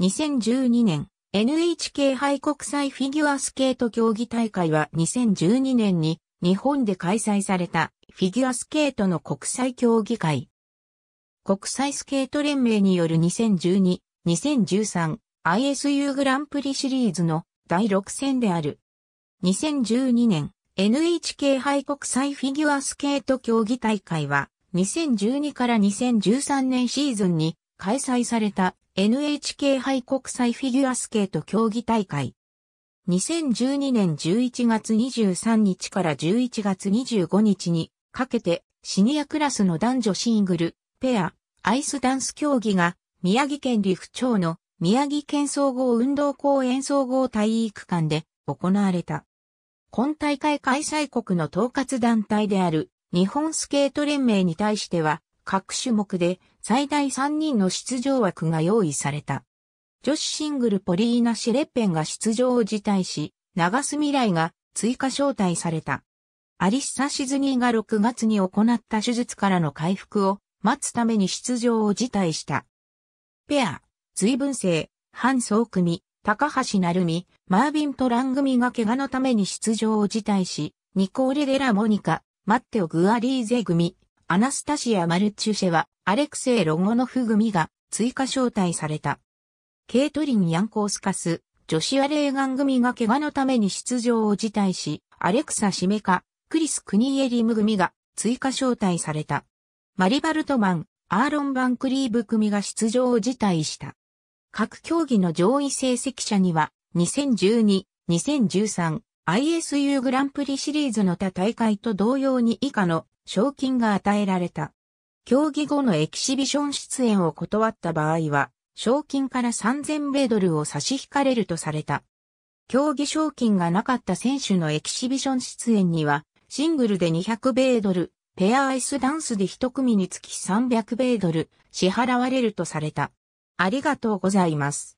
2012年、NHK 杯国際フィギュアスケート競技大会は2012年に日本で開催されたフィギュアスケートの国際競技会。国際スケート連盟による2012、2013 ISU グランプリシリーズの第6戦である。2012年 NHK 杯国際フィギュアスケート競技大会は2012から2013年シーズンに開催された NHK 杯国際フィギュアスケート競技大会。2012年11月23日から11月25日にかけてシニアクラスの男女シングル、ペア、アイスダンス競技が宮城県利町の宮城県総合運動公園総合体育館で行われた。今大会開催国の統括団体である日本スケート連盟に対しては各種目で最大3人の出場枠が用意された。女子シングルポリーナ・シェレッペンが出場を辞退し、長須未来が追加招待された。アリッサ・シズニーが6月に行った手術からの回復を待つために出場を辞退した。ペア、随分性、半総組、高橋成美、マービンとラン組が怪我のために出場を辞退し、ニコーレ・デラ・モニカ、マッテオ・グアリーゼ組、アナスタシア・マルチュシェは、アレクセイ・ロゴノフ組が追加招待された。ケイトリン・ヤンコースカス、ジョシアレーガン組が怪我のために出場を辞退し、アレクサ・シメカ、クリス・クニエリム組が追加招待された。マリバルトマン、アーロン・バンクリーブ組が出場を辞退した。各競技の上位成績者には、2012、2013、ISU グランプリシリーズの他大会と同様に以下の賞金が与えられた。競技後のエキシビション出演を断った場合は、賞金から3000米ドルを差し引かれるとされた。競技賞金がなかった選手のエキシビション出演には、シングルで200米ドル、ペアアイスダンスで1組につき300米ドル支払われるとされた。ありがとうございます。